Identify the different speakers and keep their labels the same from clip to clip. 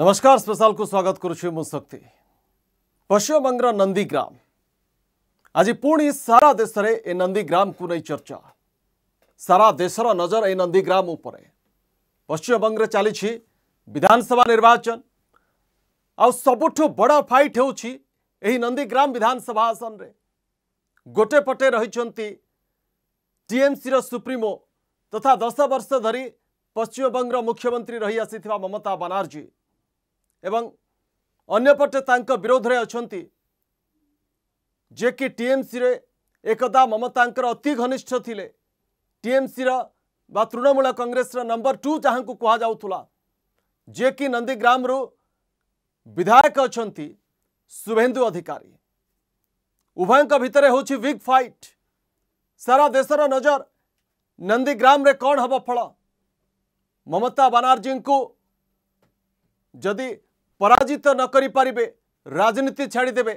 Speaker 1: नमस्कार स्पेशल को स्वागत करुक्ति पश्चिम बंगर नंदीग्राम आज पुणी सारा देश में यह नंदीग्राम को नहीं चर्चा सारा देशर नजर ए नंदीग्राम उपर पश्चिम बंगे चली विधानसभा निर्वाचन आबुठ बड़ा फाइट हो नंदीग्राम विधानसभा आसन रे गोटे पटे रही टीएमसी सुप्रिमो तथा दस वर्ष धरी पश्चिम बंगर मुख्यमंत्री रही आसी ममता बानाजी एवं अंपटे विरोध में अच्छा जे कि टीएमसी एकदा ममता अति घनिष्ठ थिले TMC Trinamool Congress number two जहाँ को कहुला जे कि नंदीग्राम रु विधायक अच्छा शुभेन्दु अधिकारी उभय भितर हो फाइट सारा देशर नजर नंदीग्राम रे कौन हम फल ममता बानाजी को जदि পরাজিত ন করিপারিবে রাজনীতি ছাড়িদেবে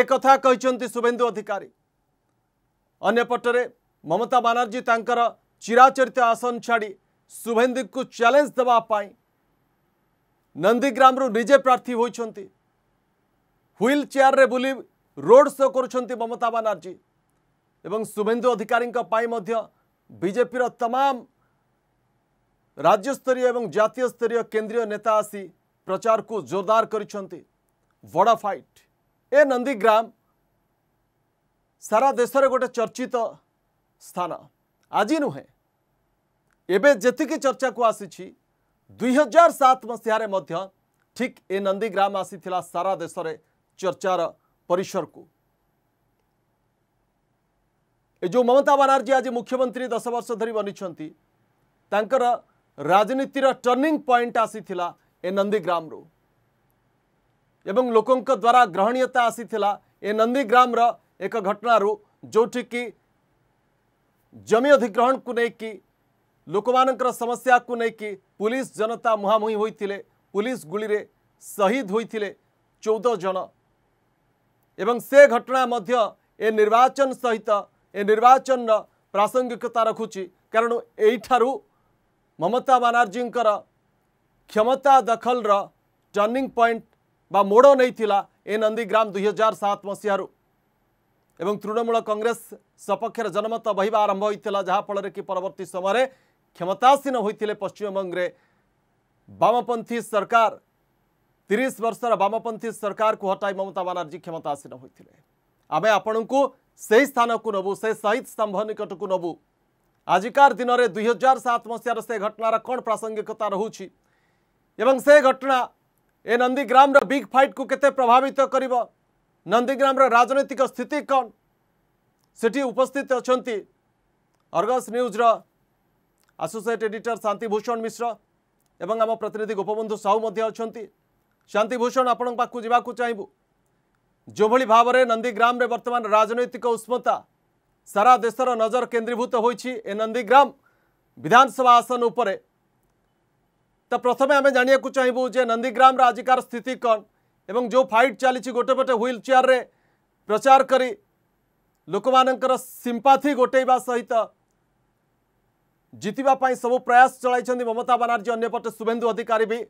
Speaker 1: এ কথা কিন্তু শুভেন্দু অধিকারী অন্যপটে মমতা বানার্জী তাঁকর চিরাচরিত আসন ছাড়ি শুভেন্দুকু চ্যালেঞ্জ দেওয়া নন্দীগ্রামু নিজে প্রার্থী হয়েছেন হুইল চেয়ারে বুলি রোড শো করছেন মমতা বানার্জী এবং শুভেন্দু অধিকারী বিজেপির তমাম রাজ্যস্তরীয় এবং জাতীয় স্তরীয় কেন্দ্রীয় নেতা আসি प्रचार को जोरदार कर बड़ फाइट ए नंदीग्राम सारा देश में गोटे चर्चित स्थान आज नुहे एवं जी चर्चा को आसी दुई हजार सात मसीह ठीक ए नंदीग्राम आसी सारा देश में चर्चार परिसर को जो ममता बानाजी आज मुख्यमंत्री दस वर्ष धरी बनी राजनीतिर टर्णिंग पॉइंट आसी એ ନନ୍ଦୀଗ୍ରାମରୁ ଏବଂ ଲୋକଙ୍କ ଦ୍ୱାରା ଗ୍ରହଣୀୟତା ଆସିଥିଲା ଏ ନନ୍ଦୀଗ୍ରାମର ଏକ ଘଟଣାରୁ ଯେଉଁଠିକି ଜମି ଅଧିଗ୍ରହଣକୁ ନେଇକି ଲୋକମାନଙ୍କର ସମସ୍ୟାକୁ ନେଇକି ପୁଲିସ ଜନତା ମୁହାଁମୁହିଁ ହୋଇଥିଲେ ପୁଲିସ ଗୁଳିରେ ଶହୀଦ ହୋଇଥିଲେ ଚଉଦ ଜଣ ଏବଂ ସେ ଘଟଣା ମଧ୍ୟ ଏ ନିର୍ବାଚନ ସହିତ ଏ ନିର୍ବାଚନର ପ୍ରାସଙ୍ଗିକତା ରଖୁଛି କାରଣ ଏଇଠାରୁ ମମତା ବାନାର୍ଜୀଙ୍କର କ୍ଷମତା ଦଖଲର ଟର୍ଣ୍ଣିଂ ପଏଣ୍ଟ ବା ମୋଡ଼ ନେଇଥିଲା ଏ ନନ୍ଦୀଗ୍ରାମ ଦୁଇହଜାର ସାତ ମସିହାରୁ ଏବଂ ତୃଣମୂଳ କଂଗ୍ରେସ ସପକ୍ଷରେ ଜନମତ ବହିବା ଆରମ୍ଭ ହୋଇଥିଲା ଯାହାଫଳରେ କି ପରବର୍ତ୍ତୀ ସମୟରେ କ୍ଷମତାସୀନ ହୋଇଥିଲେ ପଶ୍ଚିମବଙ୍ଗରେ ବାମପନ୍ଥୀ ସରକାର ତିରିଶ ବର୍ଷର ବାମପନ୍ଥୀ ସରକାରକୁ ହଟାଇ ମମତା ବାନାର୍ଜୀ କ୍ଷମତାସୀନ ହୋଇଥିଲେ ଆମେ ଆପଣଙ୍କୁ ସେହି ସ୍ଥାନକୁ ନେବୁ ସେ ଶହୀଦ ସ୍ତମ୍ଭ ନିକଟକୁ ନେବୁ ଆଜିକାର ଦିନରେ ଦୁଇହଜାର ସାତ ମସିହାର ସେ ଘଟଣାର କ'ଣ ପ୍ରାସଙ୍ଗିକତା ରହୁଛି এবং সে ঘটনা এ নন্দীগ্রামর বিগ ফাইট কু কেতে প্রভাবিত করব নন্দীগ্রামর রাজনৈতিক স্থিতি কন সেটি উপস্থিত অনেক অর্গস নিউজর আসোসিয়েট এডিটর শান্তিভূষণ মিশ্র এবং আমার প্রতিনিধি গোপবন্ধু সাহু অনেক শান্তিভূষণ আপনার পাখু যা চাইবু যেভাবে ভাবে নন্দীগ্রামে বর্তমান রাজনৈতিক উষ্মতা সারা দেশের নজর কেন্দ্রীভূত হয়েছি এ নন্দীগ্রাম বিধানসভা আসন উপরে तो प्रथम आम जाना चाहबू जे नंदीग्राम आजिकार स्थित कौन एवं जो फाइट चली गोटे पटे ह्विल चेयर प्रचार कर लोक मानपाथी सिंपाथी गोटेवा सहित जितवाई सब प्रयास चलती ममता बानाजी अंपटे शुभेन्दु अधिकारी भी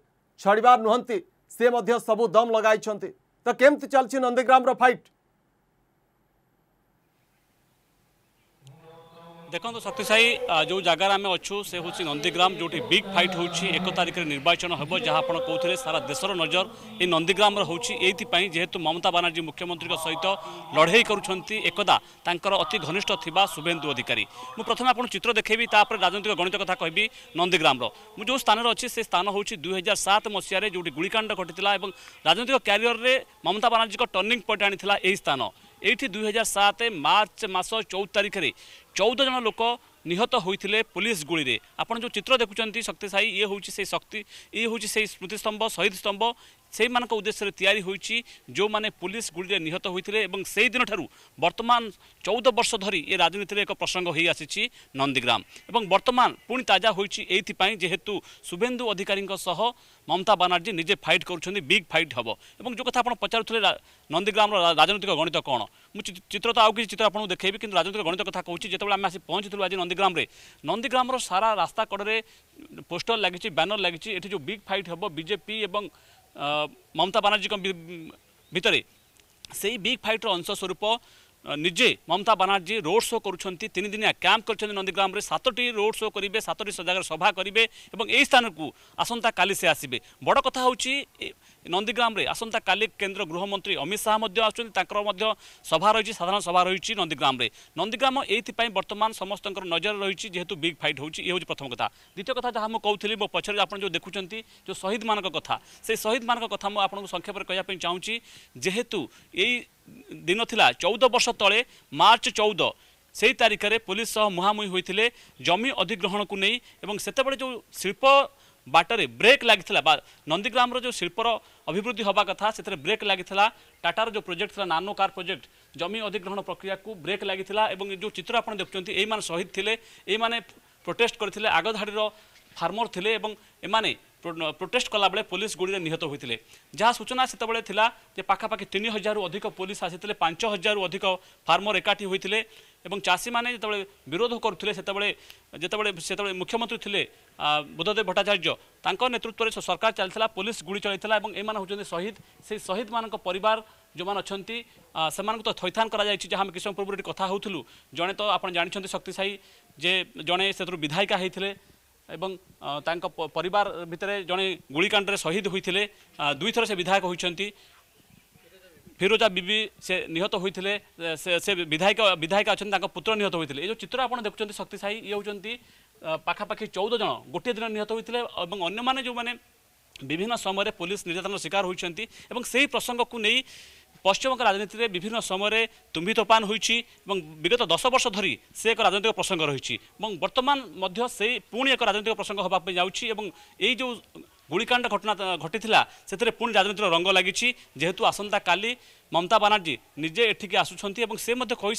Speaker 1: छाड़ नुहंती सी सबू दम लगे तो केमती चलती नंदीग्राम
Speaker 2: फाइट ଦେଖନ୍ତୁ ଶକ୍ତିସାହି ଯେଉଁ ଜାଗାରେ ଆମେ ଅଛୁ ସେ ହେଉଛି ନନ୍ଦୀଗ୍ରାମ ଯେଉଁଠି ବିଗ୍ ଫାଇଟ୍ ହେଉଛି ଏକ ତାରିଖରେ ନିର୍ବାଚନ ହେବ ଯାହା ଆପଣ କହୁଥିଲେ ସାରା ଦେଶର ନଜର ଏଇ ନନ୍ଦୀଗ୍ରାମର ହେଉଛି ଏଇଥିପାଇଁ ଯେହେତୁ ମମତା ବାନାର୍ଜୀ ମୁଖ୍ୟମନ୍ତ୍ରୀଙ୍କ ସହିତ ଲଢ଼େଇ କରୁଛନ୍ତି ଏକଦା ତାଙ୍କର ଅତି ଘନିଷ୍ଠ ଥିବା ଶୁଭେନ୍ଦୁ ଅଧିକାରୀ ମୁଁ ପ୍ରଥମେ ଆପଣଙ୍କୁ ଚିତ୍ର ଦେଖେଇବି ତାପରେ ରାଜନୈତିକ ଗଣିତ କଥା କହିବି ନନ୍ଦୀଗ୍ରାମର ମୁଁ ଯେଉଁ ସ୍ଥାନରେ ଅଛି ସେ ସ୍ଥାନ ହେଉଛି ଦୁଇ ହଜାର ସାତ ମସିହାରେ ଯେଉଁଠି ଗୁଳିକାଣ୍ଡ ଘଟିଥିଲା ଏବଂ ରାଜନୈତିକ କ୍ୟାରିୟରରେ ମମତା ବାନାର୍ଜୀଙ୍କ ଟର୍ଣ୍ଣିଂ ପଏଣ୍ଟ ଆଣିଥିଲା ଏହି ସ୍ଥାନ এইটি দুই হাজার সাত মার্চ মাস চৌদ তারিখে চৌদ জন লোক নিহত হয়েছে পুলিশ গুড়ি আপনার যে চিত্র দেখুম শক্তি সাই ইয়ে হচ্ছে সেই শক্তি ইয়ে হচ্ছে সেই স্মৃতিস্তম্ভ শহীদ স্তম্ভ সেইମାନଙ୍କ ଉଦ୍ଦେଶ୍ୟରେ ତିଆରି ହୋଇଛି ଯେଉଁମାନେ ପୋଲିସ ଗୁଳିରେ ନିହତ ହୋଇଥିଲେ ଏବଂ ସେହିଦିନଠାରୁ ବର୍ତ୍ତମାନ ଚଉଦ ବର୍ଷ ଧରି ଏ ରାଜନୀତିରେ ଏକ ପ୍ରସଙ୍ଗ ହୋଇଆସିଛି ଆସିଛି ନନ୍ଦୀଗ୍ରାମ ଏବଂ ବର୍ତ୍ତମାନ ପୁଣି ତାଜା ହୋଇଛି ଏଇଥିପାଇଁ ଯେହେତୁ ଶୁଭେନ୍ଦୁ ଅଧିକାରୀଙ୍କ ସହ ମମତା ବାନାର୍ଜୀ ନିଜେ ଫାଇଟ୍ କରୁଛନ୍ତି ବିଗ୍ ଫାଇଟ୍ ହେବ ଏବଂ ଯେଉଁ କଥା ଆପଣ ପଚାରୁଥିଲେ ନନ୍ଦୀଗ୍ରାମର ରାଜନୈତିକ ଗଣିତ କ'ଣ ମୁଁ ଚିତ୍ର ତ ଆଉ କିଛି ଚିତ୍ର ଆପଣଙ୍କୁ ଦେଖେଇବି କିନ୍ତୁ ରାଜନୈତିକ ଗଣିତ କଥା କହୁଛି ଯେତେବେଳେ ଆମେ ଆସି ପହଞ୍ଚିଥିଲୁ ଆଜି ନନ୍ଦୀଗ୍ରାମରେ ନନ୍ଦୀଗ୍ରାମର ସାରା ରାସ୍ତା କଡ଼ରେ ପୋଷ୍ଟର ଲାଗିଛି ବ୍ୟାନର ଲାଗିଛି ଏଠି ଯେଉଁ ବିଗ୍ ଫାଇଟ୍ ହେବ ବିଜେପି ଏବଂ মমতা বানার্জীক ভিতরে সেই বিগ ফাইটর অংশস্বরূপ ନିଜେ ମମତା ବାନାର୍ଜୀ ରୋଡ୍ ଶୋ କରୁଛନ୍ତି ତିନିଦିନିଆ କ୍ୟାମ୍ପ କରିଛନ୍ତି ନନ୍ଦୀଗ୍ରାମରେ ସାତଟି ରୋଡ୍ ଶୋ କରିବେ ସାତଟି ଜାଗାରେ ସଭା କରିବେ ଏବଂ ଏହି ସ୍ଥାନକୁ ଆସନ୍ତାକାଲି ସେ ଆସିବେ ବଡ଼ କଥା ହେଉଛି ନନ୍ଦୀଗ୍ରାମରେ ଆସନ୍ତାକାଲି କେନ୍ଦ୍ର ଗୃହମନ୍ତ୍ରୀ ଅମିତ ଶାହା ମଧ୍ୟ ଆସୁଛନ୍ତି ତାଙ୍କର ମଧ୍ୟ ସଭା ରହିଛି ସାଧାରଣ ସଭା ରହିଛି ନନ୍ଦୀଗ୍ରାମରେ ନନ୍ଦୀଗ୍ରାମ ଏଇଥିପାଇଁ ବର୍ତ୍ତମାନ ସମସ୍ତଙ୍କର ନଜର ରହିଛି ଯେହେତୁ ବିଗ୍ ଫାଇଟ୍ ହେଉଛି ଇଏ ହେଉଛି ପ୍ରଥମ କଥା ଦ୍ୱିତୀୟ କଥା ଯାହା ମୁଁ କହୁଥିଲି ମୋ ପଛରେ ଆପଣ ଯେଉଁ ଦେଖୁଛନ୍ତି ଯେଉଁ ଶହୀଦମାନଙ୍କ କଥା ସେ ଶହୀଦମାନଙ୍କ କଥା ମୁଁ ଆପଣଙ୍କୁ ସଂକ୍ଷେପରେ କହିବା ପାଇଁ ଚାହୁଁଛି ଯେହେତୁ ଏଇ ଦିନ ଥିଲା ଚଉଦ ବର୍ଷ ତଳେ ମାର୍ଚ୍ଚ ଚଉଦ ସେହି ତାରିଖରେ ପୋଲିସ ସହ ମୁହାଁମୁହିଁ ହୋଇଥିଲେ ଜମି ଅଧିଗ୍ରହଣକୁ ନେଇ ଏବଂ ସେତେବେଳେ ଯେଉଁ ଶିଳ୍ପ ବାଟରେ ବ୍ରେକ୍ ଲାଗିଥିଲା ବା ନନ୍ଦୀଗ୍ରାମର ଯେଉଁ ଶିଳ୍ପର ଅଭିବୃଦ୍ଧି ହେବା କଥା ସେଥିରେ ବ୍ରେକ୍ ଲାଗିଥିଲା ଟାଟାର ଯେଉଁ ପ୍ରୋଜେକ୍ଟ ଥିଲା ନାନୋ କାର୍ ପ୍ରୋଜେକ୍ଟ ଜମି ଅଧିଗ୍ରହଣ ପ୍ରକ୍ରିୟାକୁ ବ୍ରେକ୍ ଲାଗିଥିଲା ଏବଂ ଯେଉଁ ଚିତ୍ର ଆପଣ ଦେଖୁଛନ୍ତି ଏଇମାନେ ଶହୀଦ ଥିଲେ ଏଇମାନେ ପ୍ରୋଟେଷ୍ଟ କରିଥିଲେ ଆଗଧାଡ଼ିର ଫାର୍ମର ଥିଲେ ଏବଂ ଏମାନେ প্রোটেস্ট কলাবেলে পুলিশ গুড়িতে নিহত হয়েছিল যা সূচনা সেতবে লা যে পাখাপাখি তিন হাজার অধিক পুলিশ আসিলে পাঁচ হাজার অধিক ফার্মর একাঠি হয়েছিল এবং চাষী মানে যেত বিরোধ করুলে সেতবে যেত সেত মুখ্যমন্ত্রী লে বুদ্ধদেব ভট্টাচার্য তাঁর নেতৃত্বের সরকার চাল পুলিশ গুড়ি চলাই এবং এই এমানে হচ্ছেন শহীদ সেই শহীদ মান পরিবার যেমন অনেক তো ତ করা যাই যা আমি কিছু ସମୟ ପୂର୍ବରୁ ଏଠି କଥା ହେଉଥିଲୁ ଜଣେ ତ ଆପଣ ଜାଣିଛନ୍ତି ଶକ୍ତିସାହି ଯେ ଜଣେ ସେଥିରୁ ବିଧାୟିକା এবং তাঙ্ক পরিবার ভিতরে জনে গুলিকাণ্ডে শহীদ হয়েছে দুইথর সে বিধায়ক হয়েছেন ফিরোজা বিবি সে নিহত হয়েছে সে বিধায়িক বিধায়িকা অনেক তাঁর পুত্র নিহত হয়েছে এই যে চিত্র আপনার দেখুন শক্তিশাহী ইয়ে হচ্ছেন পাখাপাখি চৌদ জন গোটিয়ে দিন নিহত হয়েছে এবং অন্য মানে যে বিভিন্ন সময় পুলিশ নির্যাতনার শিকার হয়েছেন এবং সেই প্রসঙ্গক নিয়ে পশ্চিমবঙ্গ রাজনীতিতে বিভিন্ন সময়ে তুম্ভি তোপান হয়েছি এবং বিগত দশ বর্ষ ধর সে এক রাজনৈতিক প্রসঙ্গ রয়েছে এবং বর্তমান মধ্য সেই পুঁ এক রাজনৈতিক প্রসঙ্গ হওয়া যাচ্ছি এবং এই যে গুড়িকাণ্ড ঘটনা ঘটি সেতু রাজনীতির রঙ লাগিছি যেহেতু আসন্তা কালি মমতা বানার্জী নিজে এঠিকি আসুচার এবং সে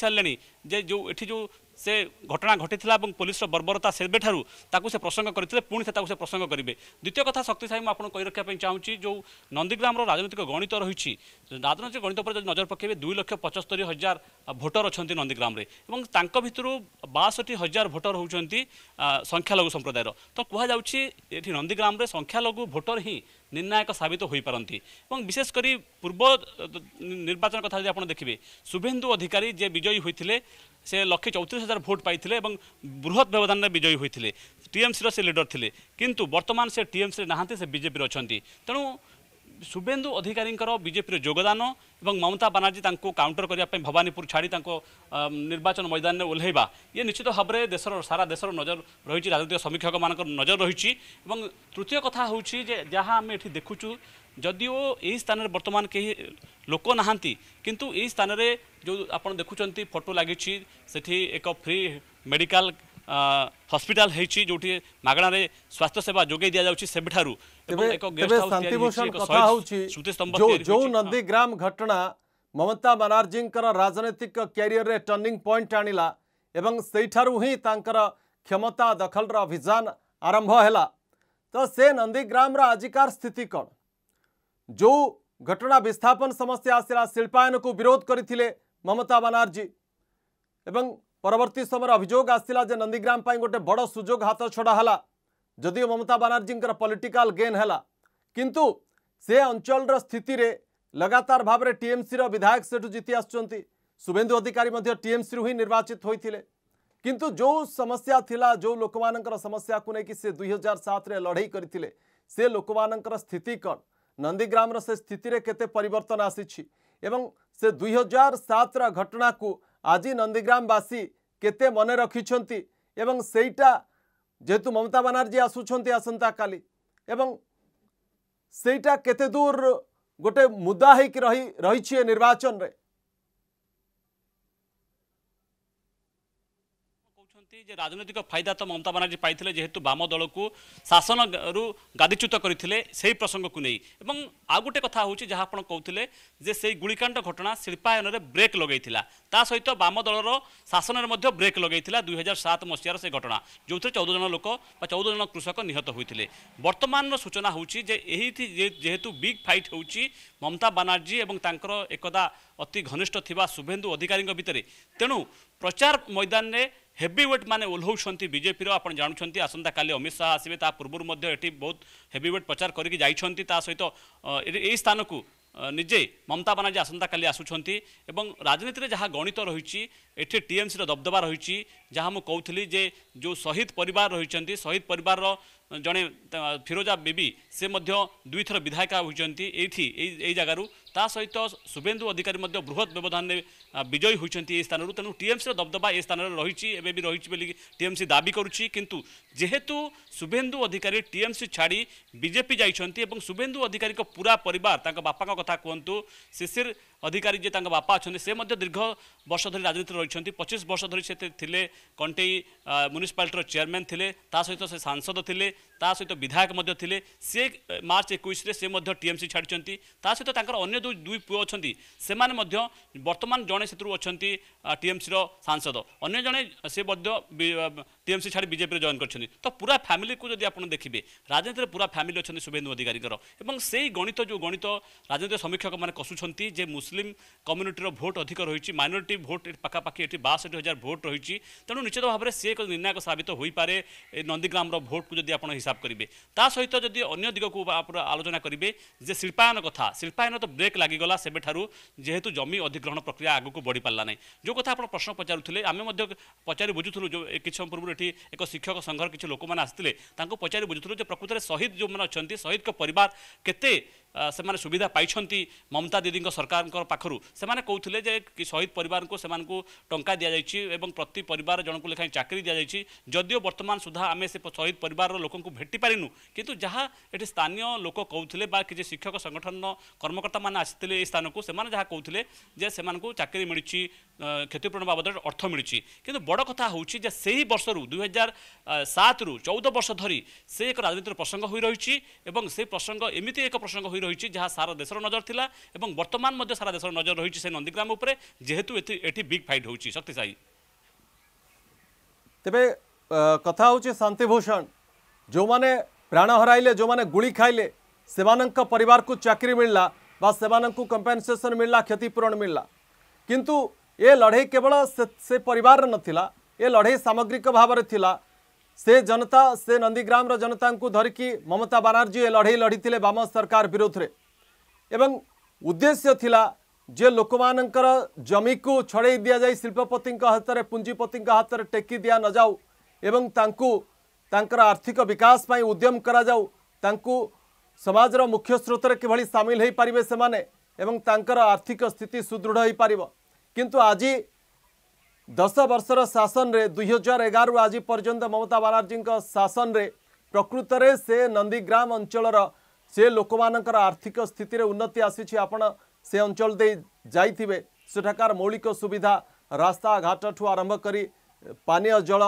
Speaker 2: সারে যে যে এটি যে সে ঘটনা ঘটি এবং পুলিশর বর্বরতা সেবেঠার তাকে সে প্রসঙ্গ করে পুঁ সে তাকে সে প্রসঙ্গ করবে দ্বিতীয় কথা শক্তিশালী মু আপনার কই রাখা চাহুছি যে নন্দীগ্রামর রাজনৈতিক গণিত রয়েছে রাজনৈতিক গণিত উপরে যদি নজর পকাইবে দুই লক্ষ পঁচস্তরি হাজার ভোটর অনেক নন্দীগ্রামে এবং তাঙ্ক ভিতর বাষট্টি হাজার ভোটর হচ্ছেন সংখ্যালঘু সম্প্রদায়ের তো কুহযাচ্ছে এটি নন্দীগ্রামে সংখ্যালঘু ভোটর হি निर्णायक सबित हो पारती विशेषकर पूर्व निर्वाचन कथ आप देखिए शुभेन्दु अधिकारी जे विजयी होते से लक्षे चौतीस हजार भोट पाई बृहत व्यवधान में विजयी होते टीएमसी से लिडर थे कि बर्तमान से टीएमसी नहांती से बजेपी अच्छा तेणु शुभेन्दु अधिकारीको विजेपि जोगदान र ममता बानर्जी ताउन्टर गरेको भवानीपुर छाड़ी त निर्वाचन मैदानले ओइा ये निश्चित भावना देश र सारा देश र नजर रहीक्षक नजर रही तृतीय कथा हौ जहाँ आम एक्खुछु जदियो यही स्थान वर्तमान केही लोक नाँतिर जो आएको फोटो एक फ्री मेडिकल हस्पिटा जो मगणारे स्वास्थ्य सेवा जोगे दि
Speaker 1: जाऊ्राम घटना ममता बनार्जी राजनैतिक क्यारिययर में टर्णिंग पॉइंट आईठूर क्षमता दखल अभियान आरंभ है तो से नंदीग्राम रजिकार स्थित कौन जो घटना विस्थापन समस्या आसा शिल्पायन को विरोध करते ममता बनार्जी एवं परवर्त समय अभोग आसला नंदीग्राम पर गोटे बड़ सुजोग हाथ छड़ा है जदि ममता बानाजी पॉलिटिकल गेन है कि अंचल स्थित लगातार भाव में टीएमसी विधायक से जीति आसुभेन्दु अधिकारी टीएमसी ही निर्वाचित होते कि जो समस्या थी जो लोक समस्या को लेकिन से दुई हजार सात लड़े करते से लोक मान स्थित कौन नंदीग्राम से स्थित के आसी दुई हजार सतर घटना को आज नंदीग्रामवासी के मन रखी से जेहेतु ममता बानाजी आसुंट आसंता का दूर गोटे मुदा हो रही रही निर्वाचन रे
Speaker 2: যে রাজনৈতিক ফাইদা তো মমতা বানার্জী পাই যেহেতু বাম দলকু শাসনর গাদিচ্যুত করে সেই প্রসঙ্গক নেই এবং আউ গোটে কথা হচ্ছে যা আপনার কৌলে যে সেই গুলিকাণ্ড ঘটনা শিল্পায়নের ব্রেক লগাই তা সহ বাম দলর শাসনের মধ্যে ব্রেক লগাই দুই হাজার সাত মশিয়ার সেই ঘটনা যে চৌদ জন লোক বা চৌদ জন কৃষক নিহত হয়েছে বর্তমানর সূচনা হচ্ছে যে এই যেহেতু বিগ ফাইট হচ্ছে মমতা বানার্জী এবং তাঁর একদা অতি ঘনিষ্ঠ থাকা শুভেন্দু অধিকারী ভিতরে তেণু প্রচার ময়দানে ହେଭିୱେଟ୍ ମାନେ ଓହ୍ଲାଉଛନ୍ତି ବିଜେପିର ଆପଣ ଜାଣୁଛନ୍ତି ଆସନ୍ତାକାଲି ଅମିତ ଶାହା ଆସିବେ ତା ପୂର୍ବରୁ ମଧ୍ୟ ଏଠି ବହୁତ ହେଭିୱେଟ୍ ପ୍ରଚାର କରିକି ଯାଇଛନ୍ତି ତା ସହିତ ଏହି ସ୍ଥାନକୁ ନିଜେ ମମତା ବାନାର୍ଜୀ ଆସନ୍ତାକାଲି ଆସୁଛନ୍ତି ଏବଂ ରାଜନୀତିରେ ଯାହା ଗଣିତ ରହିଛି ଏଠି ଟିଏମ୍ସିର ଦବଦବା ରହିଛି ଯାହା ମୁଁ କହୁଥିଲି ଯେ ଯେଉଁ ଶହୀଦ ପରିବାର ରହିଛନ୍ତି ଶହୀଦ ପରିବାରର ଜଣେ ଫିରୋଜା ବିବି ସେ ମଧ୍ୟ ଦୁଇଥର ବିଧାୟିକା ହୋଇଛନ୍ତି ଏଇଠି ଏଇ ଏଇ ଜାଗାରୁ ତା ସହିତ ଶୁଭେନ୍ଦୁ ଅଧିକାରୀ ମଧ୍ୟ ବୃହତ ବ୍ୟବଧାନରେ ବିଜୟୀ ହୋଇଛନ୍ତି ଏହି ସ୍ଥାନରୁ ତେଣୁ ଟିଏମ୍ସିର ଦବଦବା ଏ ସ୍ଥାନରେ ରହିଛି ଏବେ ବି ରହିଛି ବୋଲି ଟିଏମ୍ସି ଦାବି କରୁଛି କିନ୍ତୁ ଯେହେତୁ ଶୁଭେନ୍ଦୁ ଅଧିକାରୀ ଟିଏମ୍ସି ଛାଡ଼ି ବିଜେପି ଯାଇଛନ୍ତି ଏବଂ ଶୁଭେନ୍ଦୁ ଅଧିକାରୀଙ୍କ ପୁରା ପରିବାର ତାଙ୍କ ବାପାଙ୍କ କଥା କୁହନ୍ତୁ ଶିଶିର ଅଧିକାରୀ ଯିଏ ତାଙ୍କ ବାପା ଅଛନ୍ତି ସେ ମଧ୍ୟ ଦୀର୍ଘ ବର୍ଷ ଧରି ରାଜନୀତିରେ ରହିଛନ୍ତି ପଚିଶ ବର୍ଷ ଧରି ସେ ଥିଲେ କଣ୍ଟେଇ ମ୍ୟୁନିସିପାଲିଟିର ଚେୟାରମ୍ୟାନ୍ ଥିଲେ ତା ସହିତ ସେ ସାଂସଦ ଥିଲେ ତା ସହିତ ବିଧାୟକ ମଧ୍ୟ ଥିଲେ ସେ ମାର୍ଚ୍ଚ ଏକୋଇଶରେ ସେ ମଧ୍ୟ ଟିଏମ୍ସି ଛାଡ଼ିଛନ୍ତି ତା ସହିତ ତାଙ୍କର ଅନ୍ୟ ଯେଉଁ ଦୁଇ ପୁଅ ଅଛନ୍ତି ସେମାନେ ମଧ୍ୟ ବର୍ତ୍ତମାନ ଜଣେ ସେଥିରୁ ଅଛନ୍ତି ଟିଏମ୍ସିର ସାଂସଦ ଅନ୍ୟ ଜଣେ ସେ ମଧ୍ୟ টিএমসি ছাড়ি বিজেপিরে জয়েন করছেন তো পুরা ফ্যামিলিকে যদি আপনার দেখবে রাজনীতির পুরা ফ্যামিলি অনেক শুভেন্দু অধিকারীকর এবং সেই গণিত যে গণিত রাজনৈতিক সমীক্ষক মানে কষুচ্ছেন যে মুসলিম কমিউনিটির ভোট অধিক রয়েছে মাইনোরিটি ভোট পাখাপাখি এটি বাষট্টি হাজার ভোট রয়েছে তেমন নিশ্চিত ভাবে সে এক নির্ণায়ক সাবিত হয়ে নন্দীগ্রামর ভোটকু যদি আপনার হিসাব করবে তা সহ যদি অন্য দিগক আলোচনা করবে যে শিল্পায়ন কথা শিল্পায়ন তো ব্রেক লাগিগলা সেবেঠার যেহেতু জমি অধিগ্রহণ প্রক্রিয়া আগুক বড়ি পারা না যে কথা আপনার প্রশ্ন পচারুলে আমি পচারি বুঝুলু কিছু সময় পূর্ব ଏଠି ଏକ ଶିକ୍ଷକ ସଂଘର କିଛି ଲୋକମାନେ ଆସିଥିଲେ ତାଙ୍କୁ ପଚାରି ବୁଝୁଥିଲୁ ଯେ ପ୍ରକୃତରେ ଶହୀଦ ଯେଉଁମାନେ ଅଛନ୍ତି ଶହୀଦଙ୍କ ପରିବାର କେତେ ସେମାନେ ସୁବିଧା ପାଇଛନ୍ତି ମମତା ଦିଦିଙ୍କ ସରକାରଙ୍କ ପାଖରୁ ସେମାନେ କହୁଥିଲେ ଯେ ଶହୀଦ ପରିବାରଙ୍କୁ ସେମାନଙ୍କୁ ଟଙ୍କା ଦିଆଯାଇଛି ଏବଂ ପ୍ରତି ପରିବାର ଜଣଙ୍କୁ ଲେଖାଏଁ ଚାକିରି ଦିଆଯାଇଛି ଯଦିଓ ବର୍ତ୍ତମାନ ସୁଦ୍ଧା ଆମେ ସେ ଶହୀଦ ପରିବାରର ଲୋକଙ୍କୁ ଭେଟିପାରିନୁ କିନ୍ତୁ ଯାହା ଏଠି ସ୍ଥାନୀୟ ଲୋକ କହୁଥିଲେ ବା କିଛି ଶିକ୍ଷକ ସଂଗଠନର କର୍ମକର୍ତ୍ତାମାନେ ଆସିଥିଲେ ଏହି ସ୍ଥାନକୁ ସେମାନେ ଯାହା କହୁଥିଲେ ଯେ ସେମାନଙ୍କୁ ଚାକିରି ମିଳିଛି କ୍ଷତିପୂରଣ ବାବଦରେ ଅର୍ଥ ମିଳିଛି କିନ୍ତୁ ବଡ଼ କଥା ହେଉଛି ଯେ ସେହି ବର୍ଷରୁ ଦୁଇହଜାର ସାତରୁ ଚଉଦ ବର୍ଷ ଧରି ସେ ଏକ ରାଜନୀତିର ପ୍ରସଙ୍ଗ ହୋଇ ରହିଛି ଏବଂ ସେ ପ୍ରସଙ୍ଗ ଏମିତି ଏକ ପ୍ରସଙ୍ଗ ହୋଇ रही जहाँ सारा देशर नजर थी और बर्तमान सारा देशर नजर रही से नंदीग्राम जेहेतु बिग फाइट हो शक्तिशाही
Speaker 1: तेरे कथा शांति भूषण जो मैंने प्राण हर जो मैंने गुड़ खाइले से परिवार चाकरी मिलला वेमान कंपेनसेसन मिलला क्षतिपूरण मिलला किंतु ये लड़े केवल से, से परिवार नथिला ये लड़े सामग्रिक भाव में थिला ᱥᱮ জনতা ᱥᱮ নন্দীগ্রাম ৰ জনতাংকু ধৰকি মমতা বৰাৰ জি এ লঢ়ৈ লঢ়িtile বাম সরকার বিৰুদ্ধৰে এবং উদ্দেশ্য থিলা যে লোকমাননকৰ জমিকু ছঢ়ৈ দিয়া যায় শিল্পপতিৰ হাতৰে পুঞ্জীপতিৰ হাতৰে টেকি দিয়া ন যাও এবং তাংকু তাংকৰ আৰ্থিক বিকাশ পই উদ্যোগ কৰা যাও তাংকু সমাজৰ মুখ্য স্রোতৰ কিবালে শামিল হৈ পৰিবে সেমানে এবং তাংকৰ আৰ্থিক স্থিতি সুদৃঢ় হৈ পৰিব কিন্তু আজি ଦଶ ବର୍ଷର ଶାସନରେ ଦୁଇ ହଜାର ଏଗାରରୁ ଆଜି ପର୍ଯ୍ୟନ୍ତ ମମତା ବାନାର୍ଜୀଙ୍କ ଶାସନରେ ପ୍ରକୃତରେ ସେ ନନ୍ଦୀଗ୍ରାମ ଅଞ୍ଚଳର ସେ ଲୋକମାନଙ୍କର ଆର୍ଥିକ ସ୍ଥିତିରେ ଉନ୍ନତି ଆସିଛି ଆପଣ ସେ ଅଞ୍ଚଳ ଦେଇ ଯାଇଥିବେ ସେଠାକାର ମୌଳିକ ସୁବିଧା ରାସ୍ତାଘାଟଠୁ ଆରମ୍ଭ କରି ପାନୀୟ ଜଳ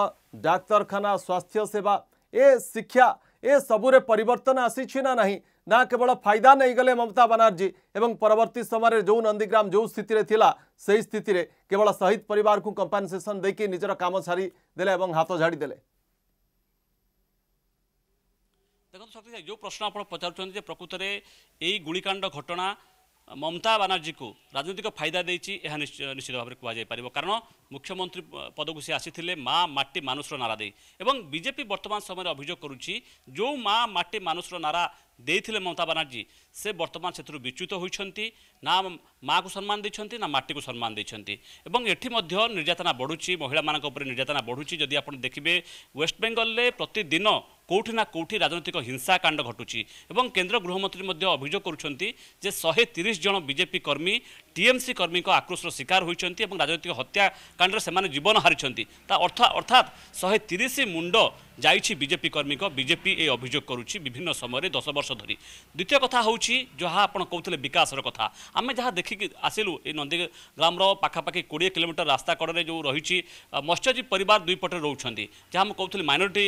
Speaker 1: ଡାକ୍ତରଖାନା ସ୍ୱାସ୍ଥ୍ୟ ସେବା ଏ ଶିକ୍ଷା ଏ ସବୁରେ ପରିବର୍ତ୍ତନ ଆସିଛି ନା ନାହିଁ ना केवल फायदा नहीं नहींगले ममता बानार्जी और परवर्त समय जो नंदीग्राम जो स्थित से स्थित केवल शहीद परिवार को कंपानसेसन देकर निजर कम सारीदे हाथ झाड़ीदे
Speaker 2: देखो शक्ति तो जो प्रश्न आप पचार प्रकृत में यही गुड़िकांड घटना ମମତା ବାନାର୍ଜୀକୁ ରାଜନୈତିକ ଫାଇଦା ଦେଇଛି ଏହା ନିଶ୍ଚିତ ଭାବରେ କୁହାଯାଇପାରିବ କାରଣ ମୁଖ୍ୟମନ୍ତ୍ରୀ ପଦକୁ ସେ ଆସିଥିଲେ ମା ମାଟି ମାନୁଷର ନାରା ଦେଇ ଏବଂ ବିଜେପି ବର୍ତ୍ତମାନ ସମୟରେ ଅଭିଯୋଗ କରୁଛି ଯେଉଁ ମା ମାଟି ମାନୁଷର ନାରା ଦେଇଥିଲେ ମମତା ବାନାର୍ଜୀ ସେ ବର୍ତ୍ତମାନ ସେଥିରୁ ବିଚ୍ୟୁତ ହୋଇଛନ୍ତି ନା ମାଆକୁ ସମ୍ମାନ ଦେଇଛନ୍ତି ନା ମାଟିକୁ ସମ୍ମାନ ଦେଇଛନ୍ତି ଏବଂ ଏଠି ମଧ୍ୟ ନିର୍ଯାତନା ବଢ଼ୁଛି ମହିଳାମାନଙ୍କ ଉପରେ ନିର୍ଯାତନା ବଢ଼ୁଛି ଯଦି ଆପଣ ଦେଖିବେ ୱେଷ୍ଟବେଙ୍ଗଲରେ ପ୍ରତିଦିନ কোটি না কোটি রাজনৈতিক হিংসাকাণ্ড ঘটুছি এবং কেন্দ্র গৃহমন্ত্রী মধ্যে অভিযোগ করছেন যে শহে তিরিশ জন বিজেপি কর্মী টিএমসি কর্মীক আক্রোশর শিকার হয়েছেন এবং রাজনৈতিক হত্যাকাণ্ডে সে জীবন হারিছেন তা অর্থ অর্থাৎ শহে তিরিশ মুন্ড যাই বিজেপি কর্মীক বিজেপি এই অভিযোগ করুছি বিভিন্ন সময় দশ বর্ষ ধর দ্বিতীয় কথা হচ্ছে যা আপনার কৌলে বিকাশর কথা আমি যা দেখি আসিলু এই নন্দীগ্রামর পাখাপাখি কোড়ি কিলোমিটার রাস্তা কড়ে যে রয়েছে মৎস্যজীবী পরিবার দুই পটে রয়েছেন যা আমি কৌলি মাইনরিটি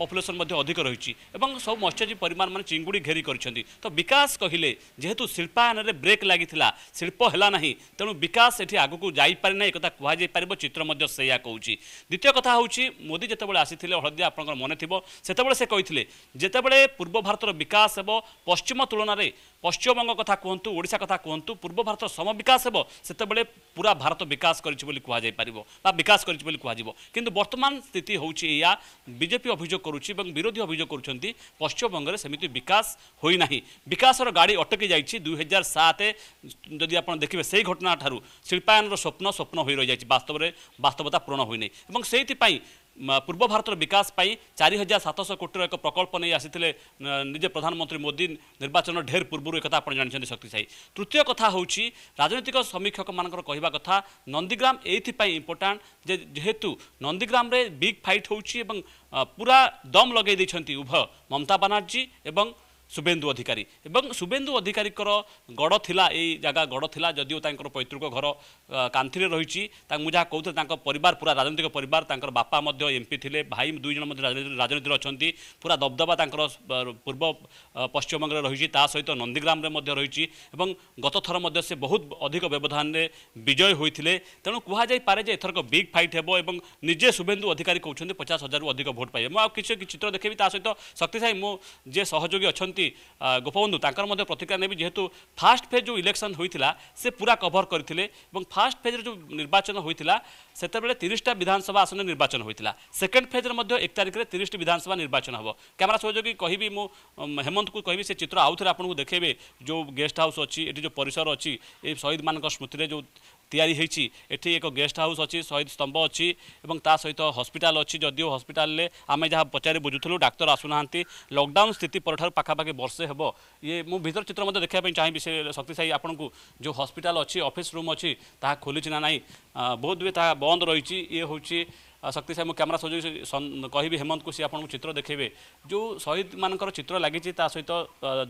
Speaker 2: পপুলেসন অধিক রয়েছে এবং সব মৎস্যজীবী পরিবার মানে চিঙ্গুড়ি ঘেরি করছেন তো বিকাশ কহিলে যেহেতু শিল্পায়নের ব্রেক লাগি শিল্প হল ହେଲା ନାହିଁ ତେଣୁ ବିକାଶ ଏଠି ଆଗକୁ ଯାଇପାରି ନାହିଁ ଏକଥା କୁହାଯାଇପାରିବ ଚିତ୍ର ମଧ୍ୟ ସେଇଆ କହୁଛି ଦ୍ୱିତୀୟ କଥା ହେଉଛି ମୋଦି ଯେତେବେଳେ ଆସିଥିଲେ ହଳଦିଆ ଆପଣଙ୍କର ମନେ ଥିବ ସେତେବେଳେ ସେ କହିଥିଲେ ଯେତେବେଳେ ପୂର୍ବ ଭାରତର ବିକାଶ ହେବ ପଶ୍ଚିମ ତୁଳନାରେ পশ্চিমবঙ্গ কথা কুহতু ওড়শা কথা কুহতু পূর্ব ভারত সম বিকাশ হব সেতবে পুরা ভারত বিকাশ করেছে বলে কুহযাই পাব বা বিকাশ করেছে বলে কুহযোগ কিন্তু বর্তমান স্থিতি হচ্ছে এয়া বিজেপি অভিযোগ করুচি এবং বিরোধী অভিযোগ করছেন পশ্চিমবঙ্গের সেমিতি বিকাশ হয়ে না বিকাশের গাড়ি অটকি যাইছে দুই হাজার সাত যদি আপনার দেখবে সেই ঘটনা ঠার শিল্পায়নর স্বপ্ন স্বপ্ন হয়ে রয়ে যাই বাস্তবরে বাস্তবতা পূরণ হয়ে নাই এবং সেইপাই পূর্ব ভারতের বিকাশ পাই চারি হাজার সাতশ কোটির এক প্রকল্প নিয়ে আসিলে নিজে প্রধানমন্ত্রী মোদী নির্বাচন ঢের পূর্বর একথা আপনার জাঁচান শক্তিশায়ী তৃতীয় কথা হচ্ছে রাজনৈতিক সমীক্ষক মান কহা কথা নন্দীগ্রাম এইপাই ইম্পর্টাট যে যেহেতু নন্দীগ্রামে বিগ ফাইট হচ্ছে এবং পুরা দম লগাই দিয়েছেন উভয় মমতা বানার্জী এবং শুভেন্দু অধিকারী এবং শুভেন্দু অধিকারীকর গড় লা এই জায়গা গড় লা যদিও তাঁর পৈতৃক ঘর কান্থিরে রয়েছে তা যা কৌতে তাঁর পরিবার পুরা রাজনৈতিক পরিবার তাঁর বাপা মধ্যে এমপি লে ভাই দুইজন রাজনীতি অনেক পুরা দবদবা তাঁর পূর্ব পশ্চিমবঙ্গে রয়েছে তা সহ নন্দীগ্রামে রয়েছে এবং গতথর মধ্যে সে বহু অধিক ব্যবধানে বিজয় হয়েছিল তেমন কুহযাই পারে যে এথরক বিগ ফাইট হব এবং নিজে শুভেন্দু অধিকারী কৌন পচাশ হাজার অধিক ভোট পাইবে আছে কিছু চিত্র দেখেবি তা সহ শক্তিশালী মু যে সহযোগী অনেক गोपबन्धु तर प्रतिक्रिया ने जे फास्ट फेज जो इलेक्सन हुन्छ पूरा कभर गरि फास् फेज जो निर्वाचन हुन्छ त्यतबेति विधानसभा आसन निर्वाचन हुन्छ सकेन्ड फेज रिखेर विधानसभा निर्वाचन हे क्यमेरा सहयोगी कि हेमन्त चित्त आउँदै जो गेस्ट हाउस अरे जो परिसर शहीद यो सहिद म जो ତିଆରି ହୋଇଛି ଏଠି ଏକ ଗେଷ୍ଟ ହାଉସ୍ ଅଛି ଶହୀଦ ସ୍ତମ୍ଭ ଅଛି ଏବଂ ତା ସହିତ ହସ୍ପିଟାଲ ଅଛି ଯଦିଓ ହସ୍ପିଟାଲରେ ଆମେ ଯାହା ପଚାରି ବୁଝୁଥିଲୁ ଡାକ୍ତର ଆସୁନାହାନ୍ତି ଲକଡାଉନ ସ୍ଥିତି ପରଠାରୁ ପାଖାପାଖି ବର୍ଷେ ହେବ ଇଏ ମୁଁ ଭିତର ଚିତ୍ର ମଧ୍ୟ ଦେଖିବା ପାଇଁ ଚାହିଁବି ସେ ଶକ୍ତିଶାହୀ ଆପଣଙ୍କୁ ଯେଉଁ ହସ୍ପିଟାଲ ଅଛି ଅଫିସ୍ ରୁମ୍ ଅଛି ତାହା ଖୋଲିଛି ନା ନାହିଁ ବୋଧ ହୁଏ ତାହା ବନ୍ଦ ରହିଛି ଇଏ ହେଉଛି ଶକ୍ତି ସାହି ମୁଁ କ୍ୟାମେରା ସଜେଇ କହିବି ହେମନ୍ତକୁ ସିଏ ଆପଣଙ୍କୁ ଚିତ୍ର ଦେଖେଇବେ ଯେଉଁ ଶହୀଦମାନଙ୍କର ଚିତ୍ର ଲାଗିଛି ତା ସହିତ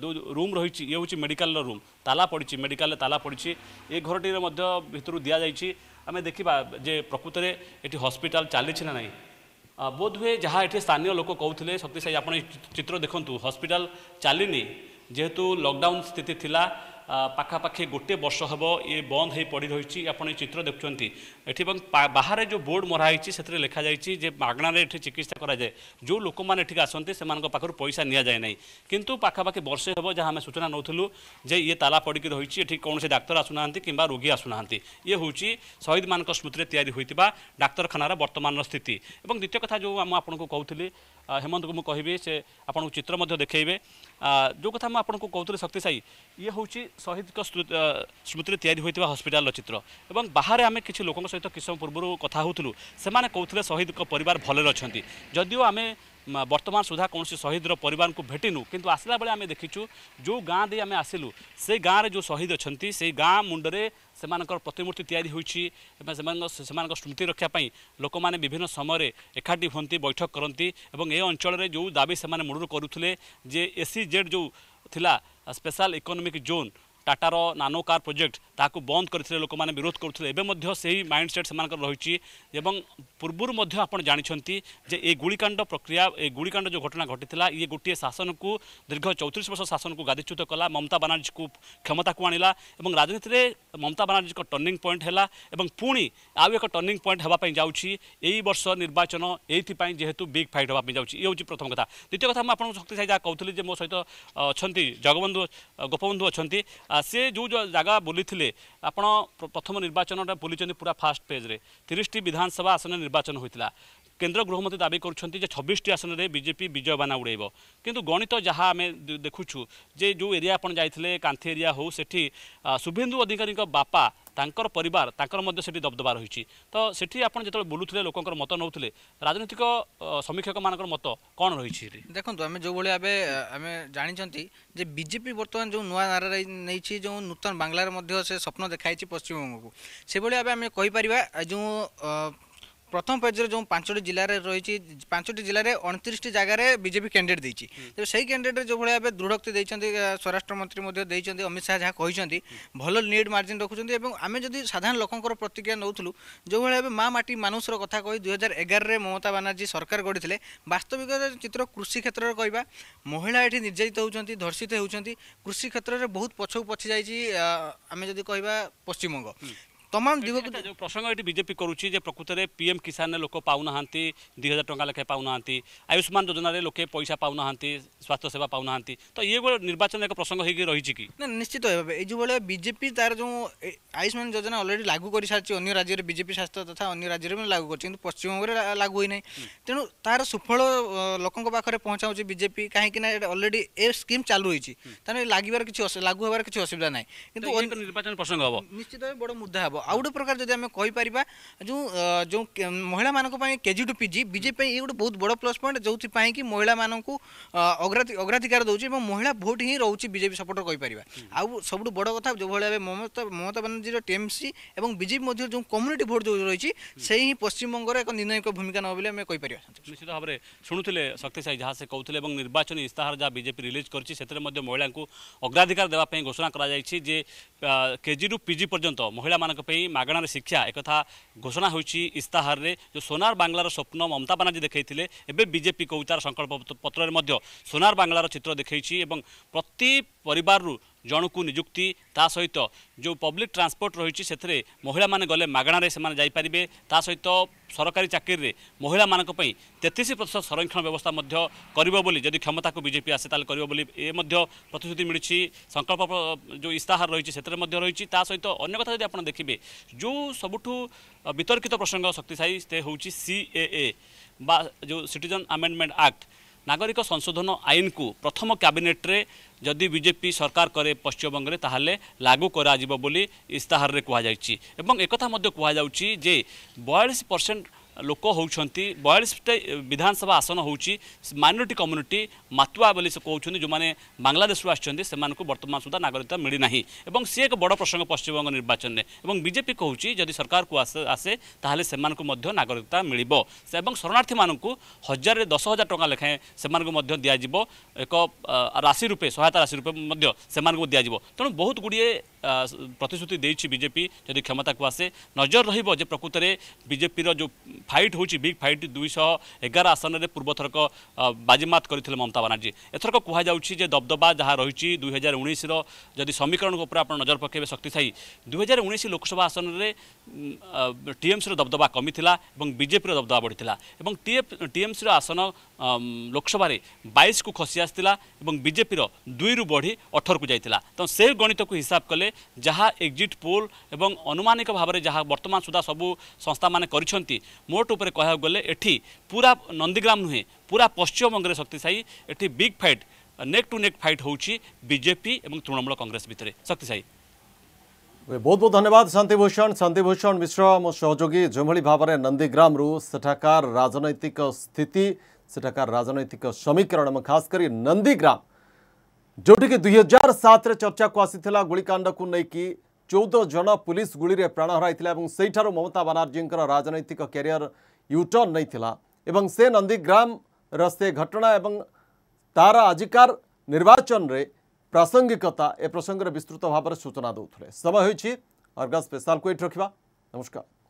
Speaker 2: ଯେଉଁ ରୁମ୍ ରହିଛି ଇଏ ହେଉଛି ମେଡ଼ିକାଲର ରୁମ୍ ତାଲା ପଡ଼ିଛି ମେଡ଼ିକାଲରେ ତାଲା ପଡ଼ିଛି ଏ ଘରଟିରେ ମଧ୍ୟ ଭିତରୁ ଦିଆଯାଇଛି ଆମେ ଦେଖିବା ଯେ ପ୍ରକୃତରେ ଏଠି ହସ୍ପିଟାଲ ଚାଲିଛି ନା ନାହିଁ ବୋଧହୁଏ ଯାହା ଏଠି ସ୍ଥାନୀୟ ଲୋକ କହୁଥିଲେ ଶକ୍ତି ସାହି ଆପଣ ଚିତ୍ର ଦେଖନ୍ତୁ ହସ୍ପିଟାଲ ଚାଲିନି ଯେହେତୁ ଲକଡାଉନ୍ ସ୍ଥିତି ଥିଲା ପାଖାପାଖି ଗୋଟିଏ ବର୍ଷ ହେବ ଇଏ ବନ୍ଦ ହୋଇ ପଡ଼ି ରହିଛି ଆପଣ ଏ ଚିତ୍ର ଦେଖୁଛନ୍ତି ଏଠି ଏବଂ ବାହାରେ ଯେଉଁ ବୋର୍ଡ଼ ମରା ହେଇଛି ସେଥିରେ ଲେଖାଯାଇଛି ଯେ ମାଗଣାରେ ଏଠି ଚିକିତ୍ସା କରାଯାଏ ଯେଉଁ ଲୋକମାନେ ଏଠିକି ଆସନ୍ତି ସେମାନଙ୍କ ପାଖରୁ ପଇସା ନିଆଯାଏ ନାହିଁ କିନ୍ତୁ ପାଖାପାଖି ବର୍ଷେ ହେବ ଯାହା ଆମେ ସୂଚନା ନେଉଥିଲୁ ଯେ ଇଏ ତାଲା ପଡ଼ିକି ରହିଛି ଏଠି କୌଣସି ଡାକ୍ତର ଆସୁନାହାନ୍ତି କିମ୍ବା ରୋଗୀ ଆସୁନାହାନ୍ତି ଇଏ ହେଉଛି ଶହୀଦମାନଙ୍କ ସ୍ମୃତିରେ ତିଆରି ହୋଇଥିବା ଡାକ୍ତରଖାନାର ବର୍ତ୍ତମାନର ସ୍ଥିତି ଏବଂ ଦ୍ୱିତୀୟ କଥା ଯେଉଁ ମୁଁ ଆପଣଙ୍କୁ କହୁଥିଲି ହେମନ୍ତକୁ ମୁଁ କହିବି ସେ ଆପଣଙ୍କୁ ଚିତ୍ର ମଧ୍ୟ ଦେଖାଇବେ ଯେଉଁ କଥା ମୁଁ ଆପଣଙ୍କୁ କହୁଥିଲି ଶକ୍ତିଶାୟୀ ଇଏ ହେଉଛି ଶହୀଦଙ୍କ ସ୍ମୃତିରେ ତିଆରି ହୋଇଥିବା ହସ୍ପିଟାଲର ଚିତ୍ର ଏବଂ ବାହାରେ ଆମେ କିଛି ଲୋକଙ୍କ ସହିତ କିଛି ସମୟ ପୂର୍ବରୁ କଥା ହେଉଥିଲୁ ସେମାନେ କହୁଥିଲେ ଶହୀଦଙ୍କ ପରିବାର ଭଲରେ ଅଛନ୍ତି ଯଦିଓ ଆମେ বর্তমান সুদ্ধা কৌশি শহীদর পরিবারকে ভেটিনু কিন্তু আসলা বেড়ে আমি দেখিছু যে গাঁ দিয়ে আমি আসিলু সেই গাঁরে যে শহীদ অনেক সেই গাঁ মুন্ডরে ସେମାନଙ୍କର ପ୍ରତିମୂର୍ତ୍ତି ତିଆରି ହୋଇଛି ଏବଂ ସେମାନଙ୍କ ସେମାନଙ୍କ ସ୍ମୃତି ରକ୍ଷା ପାଇଁ ଲୋକମାନେ ବିଭିନ୍ନ ସମୟରେ ଏକାଠି ହୁଅନ୍ତି ବୈଠକ କରନ୍ତି ଏବଂ ଏ ଅଞ୍ଚଳରେ ଯେଉଁ ଦାବି ସେମାନେ ମୂଳରୁ କରୁଥିଲେ ଯେ ଏସି ଜେଡ୍ ଯେଉଁ ଥିଲା ସ୍ପେଶାଲ ଇକୋନୋମିକ୍ ଜୋନ୍ টাটার নানো কার প্রোজেক্ট তাকে বন্ধ করে লোক মানে বিরোধ করুলে এবে সেই মাইন্ড সেট সে রয়েছে এবং পূর্বর আপনার জাঁচান যে এই গুড়িকাণ্ড প্রক্রিয়া এই গুড়িকাণ্ড যে ঘটনা ঘটি ইয়ে গোটিয়ে শাসনকু দীর্ঘ চৌত্রিশ বর্ষ শাসনকু গাদিচ্যুত কলা মমতা বানার্জী ক্ষমতাকু আনিলা এবং রাজনীতিতে ମମତା ବାନାର୍ଜୀଙ୍କ ଟର୍ଣ୍ଣିଂ ପଏଣ୍ଟ ହେଲା ଏବଂ ପୁଣି ଆଉ ଏକ ଟର୍ଣ୍ଣିଂ ପଏଣ୍ଟ ହେବା ପାଇଁ ଯାଉଛି ଏଇ ବର୍ଷ ନିର୍ବାଚନ ଏଇଥିପାଇଁ ଯେହେତୁ ବିଗ୍ ଫାଇଟ୍ ହେବା ପାଇଁ ଯାଉଛି ଇଏ ହେଉଛି ପ୍ରଥମ କଥା ଦ୍ୱିତୀୟ କଥା ମୁଁ ଆପଣଙ୍କୁ ଶକ୍ତିଶାଳୀ ଯାହା କହୁଥିଲି ଯେ ମୋ ସହିତ ଅଛନ୍ତି ଜଗବନ୍ଧୁ ଗୋପବନ୍ଧୁ ଅଛନ୍ତି ସେ ଯେଉଁ ଜାଗା ବୁଲିଥିଲେ ଆପଣ ପ୍ରଥମ ନିର୍ବାଚନଟା ବୁଲିଛନ୍ତି ପୁରା ଫାଷ୍ଟ ପେଜ୍ରେ ତିରିଶଟି ବିଧାନସଭା ଆସନ ନିର୍ବାଚନ ହୋଇଥିଲା কেন্দ্র গৃহমন্ত্রী দাবি করছেন যে ছবিশটি আসনে বিজেপি বিজয় বানা উড়াইব কিন্তু গণিত যাহা আমি দেখুছু যে যে এরিয়া আপনার যাইলে কান্থি এরিয়া হোক সেটি শুভেন্দু অধিকারী বাপা তাঁর পরিবার তাঁর সেটি দবদবা রয়েছে তো সেটি আপনার যেত বুলুলে লোকের মত নৌলে রাজনৈতিক সমীক্ষক মানকর মত কন রয়েছে
Speaker 3: দেখুন আমি যেভাবে এবে আমি জাঁচান যে বিজেপি বর্তমান যে নয় নারা নিয়েছে যে নূতন বাংলার মধ্যে সে স্বপ্ন দেখাইছে পশ্চিমবঙ্গকে সেভাবে এবার আমি কইপার যে প্রথম পেজরে যে পাঁচটি জেলার রয়েছে পাঁচটি জেলার অণতিশটি জায়গার বিজেপি ক্যান্ডিডেট দিয়েছি তবে সেই ক্যান্ডিডেট যেভাবে ভাবে দৃঢ়ক্তি দিয়েছেন স্বরাষ্ট্রমন্ত্রী দিয়েছেন অমিত শাহ যা কিন্তু ভাল নিড মার্জিন রাখুন এবং আমি যদি সাধারণ লোকর প্রতিক্রিয়া নেউলু যেভাবে ভাবে মা মাটি মানুষর কথা কই দুই হাজার এগারে মমতা বানার্জী সরকার গড়িলে বাস্তবিক চিত্র কৃষি ক্ষেত্রের কহা মহিলা এটি নির্যাতিত হচ্ছেন ধর্ষিত হচ্ছেন কৃষি ক্ষেত্রে বহুত পছকু পছি যাই আমি যদি কহা পশ্চিমবঙ্গ তমাম যুবক
Speaker 2: ଯେଉଁ ପ୍ରସଙ୍ଗ ଏଠି ବିଜେପି କରୁଛି ଯେ ପ୍ରକୃତରେ ପିଏମ୍ କିଷାନରେ ଲୋକ ପାଉନାହାନ୍ତି ଦୁଇ ହଜାର ଟଙ୍କା ଲେଖାଏଁ ପାଉନାହାନ୍ତି ଆୟୁଷ୍ମାନ ଯୋଜନାରେ ଲୋକେ ପଇସା ପାଉନାହାନ୍ତି ସ୍ୱାସ୍ଥ୍ୟସେବା ପାଉନାହାନ୍ତି ତ ଇଏ ଗୋଟେ ନିର୍ବାଚନ ଏକ ପ୍ରସଙ୍ଗ ହେଇକି ରହିଛି କି
Speaker 3: ନା ନିଶ୍ଚିତ ଭାବେ ଏଇ ଯେଉଁଭଳିଆ ବିଜେପି ତାର ଯେଉଁ ଆୟୁଷ୍ମାନ ଯୋଜନା ଅଲରେଡ଼ି ଲାଗୁ କରିସାରିଛି ଅନ୍ୟ ରାଜ୍ୟରେ ବିଜେପି ଶାସ୍ତ୍ର ତଥା ଅନ୍ୟ ରାଜ୍ୟରେ ବି ଲାଗୁ କରିଛି କିନ୍ତୁ ପଶ୍ଚିମବଙ୍ଗରେ ଲାଗୁ ହୋଇନାହିଁ ତେଣୁ ତାର ସୁଫଳ ଲୋକଙ୍କ ପାଖରେ ପହଞ୍ଚାଉଛି ବିଜେପି କାହିଁକିନା ଏଇଟା ଅଲରେଡ଼ି ଏ ସ୍କିମ୍ ଚାଲୁ ହୋଇଛି ତେଣୁ ଲାଗିବାର କିଛି ଲାଗୁ ହେବାର କିଛି ଅସୁବିଧା ନାହିଁ କିନ୍ତୁ
Speaker 2: ନିର୍ବାଚନ ପ୍ରସଙ୍ଗ ହେବ
Speaker 3: ନିଶ୍ଚିତ ଭାବେ ବଡ଼ ମୁଦ୍ଦା ହେବ आउ गोटे प्रकार जब आम कहीपर जो जो महिला मानी के जी टू पी जी बजेपी ये गोटे बहुत बड़ प्लस पॉइंट जो कि महिला मानक अग्राधिकार दूसरी और महिला भोट ही रोच बजेपी सपोर्टर कहींपर आउ सब बड़ कथ जो भाव ममता ममता बानाजी टीएमसी और बजेपी मध्य जो कम्युनिटी भोट जो रही से ही पश्चिम बंगर एक निर्णायक भूमिका ना आम कहीपर
Speaker 2: निश्चित भाव में शुणुते शक्ति साई जहाँ से कहते हैं निर्वाचन इस्ताहार जहाँ बजेपी रिलीज कर महिला अग्राधिकार देवाई घोषणा कर के जी रू पी जी पर्यटन महिला मानक ମାଗଣାରେ ଶିକ୍ଷା ଏକଥା ଘୋଷଣା ହୋଇଛି ଇସ୍ତାହାରରେ ଯେଉଁ ସୋନାର ବାଂଲାର ସ୍ୱପ୍ନ ମମତା ବାନାର୍ଜୀ ଦେଖାଇଥିଲେ ଏବେ ବିଜେପି କହୁଛି ତାର ସଂକଳ୍ପ ପତ୍ରରେ ମଧ୍ୟ ସୋନାର ବାଂଲାର ଚିତ୍ର ଦେଖାଇଛି ଏବଂ ପ୍ରତି ପରିବାରରୁ ଜଣକୁ ନିଯୁକ୍ତି ତା ସହିତ ଯେଉଁ ପବ୍ଲିକ୍ ଟ୍ରାନ୍ସପୋର୍ଟ ରହିଛି ସେଥିରେ ମହିଳାମାନେ ଗଲେ ମାଗଣାରେ ସେମାନେ ଯାଇପାରିବେ ତା ସହିତ ସରକାରୀ ଚାକିରିରେ ମହିଳାମାନଙ୍କ ପାଇଁ ତେତିଶ ପ୍ରତିଶତ ସଂରକ୍ଷଣ ବ୍ୟବସ୍ଥା ମଧ୍ୟ କରିବ ବୋଲି ଯଦି କ୍ଷମତାକୁ ବିଜେପି ଆସେ ତାହେଲେ କରିବ ବୋଲି ଏ ମଧ୍ୟ ପ୍ରତିଶ୍ରୁତି ମିଳିଛି ସଂକଳ୍ପ ଯେଉଁ ଇସ୍ତାହାର ରହିଛି ସେଥିରେ ମଧ୍ୟ ରହିଛି ତା ସହିତ ଅନ୍ୟ କଥା ଯଦି ଆପଣ ଦେଖିବେ ଯେଉଁ ସବୁଠୁ ବିତର୍କିତ ପ୍ରସଙ୍ଗ ଶକ୍ତିଶାୟୀ ସେ ହେଉଛି ସିଏଏ ବା ଯେଉଁ ସିଟିଜନ୍ ଆମେଣ୍ଡମେଣ୍ଟ ଆକ୍ଟ নাগরিক সংশোধন আইনকু প্রথম ক্যাবিনেট্রে যদি বিজেপি সরকার করে পশ্চিমবঙ্গে তাহলে লাগু করা যাব বলে ইস্তাহারে কুহযাই এবং একথা মধ্যে কুহযাচ্ছি যে বয়ালিশ পরসেন্ট लोक हूँ बयालीसटा विधानसभा आसन हो माइनोरी कम्युनिटी मतुआ बोली कहते जो मैंने बांग्लादेश आर्तमान सुधा नागरिकता मिलना और सी एक बड़ प्रसंग पश्चिमबंग निर्वाचन में बीजेपी कहूँ जदि सरकार को आसे तेल से नागरिकता मिल शरणार्थी मान हजार दस हजार टाँह लेखाएं से दिज्व एक राशि रूपे सहायता राशि रूपे से दिज्व तेणु बहुत गुड़िए प्रतिश्रुति बीजेपी जदि क्षमता को आसे नजर रकृत में बीजेपी जो ফাইট হচ্ছে বিগ ফাইট দুইশ এগার আসনের পূর্বথরক বাজিমাত করে মমতা বানার্জী এথরক কুহযাচ্ছে যে দবদবা যা রয়েছে দুই হাজার উনিশর যদি সমীকরণ উপরে আপনার নজর পকাইবে শক্তিশায়ী দুই হাজার উনিশ লোকসভা আসনের টিএমসির দবদবা কমি লা এবং বিজেপির দবদবা বড়ি এবং টিএমসির আসন লোকসভার বাইশকু খসি আসছিল এবং বিজেপির দুইরু বড়ি অঠরকু যাই তো সে গণিতক হিসাব কলে যা এক্সিট পোল এবং অনুমানিক ভাবে যা বর্তমান সুদ্ধা সবু সংস্থা মানে করছেন ମୋଟ ଉପରେ କହିବାକୁ ଗଲେ ଏଠି ପୁରା ନନ୍ଦୀଗ୍ରାମ ନୁହେଁ ପୁରା ପଶ୍ଚିମବଙ୍ଗରେ ଶକ୍ତିଶାୟୀ ଏଠି big fight neck to neck fight ହେଉଛି ବିଜେପି ଏବଂ ତୃଣମୂଳ କଂଗ୍ରେସ ଭିତରେ ଶକ୍ତିଶାୟୀ
Speaker 1: ବହୁତ ବହୁତ ଧନ୍ୟବାଦ ଶାନ୍ତିଭୂଷଣ ଶାନ୍ତିଭୂଷଣ ମିଶ୍ର ମୋ ସହଯୋଗୀ ଯେଉଁଭଳି ଭାବରେ ନନ୍ଦୀଗ୍ରାମରୁ ସେଠାକାର ରାଜନୈତିକ ସ୍ଥିତି ସେଠାକାର ରାଜନୈତିକ ସମୀକରଣ ଏବଂ ଖାସ୍ କରି ନନ୍ଦୀଗ୍ରାମ ଯେଉଁଠିକି ଦୁଇହଜାର ସାତରେ ଚର୍ଚ୍ଚାକୁ ଆସିଥିଲା ଗୁଳିକାଣ୍ଡକୁ ନେଇକି চৌদ জন পুলিশ গুড়ে প্রাণ হরাই এবং সেইঠার মমতা বানার্জীঙ্কর রাজনৈতিক ক্যারিয়র ইউটর্ন নেই এবং সে নন্দীগ্রাম সে ঘটনা এবং তার আজিকার নির্বাচন প্রাসঙ্গিকতা এ প্রসঙ্গে বিস্তৃত ভাবে সূচনা দেলে সময় হয়েছে অর্গা স্পেশাল এটি রাখা নমস্কার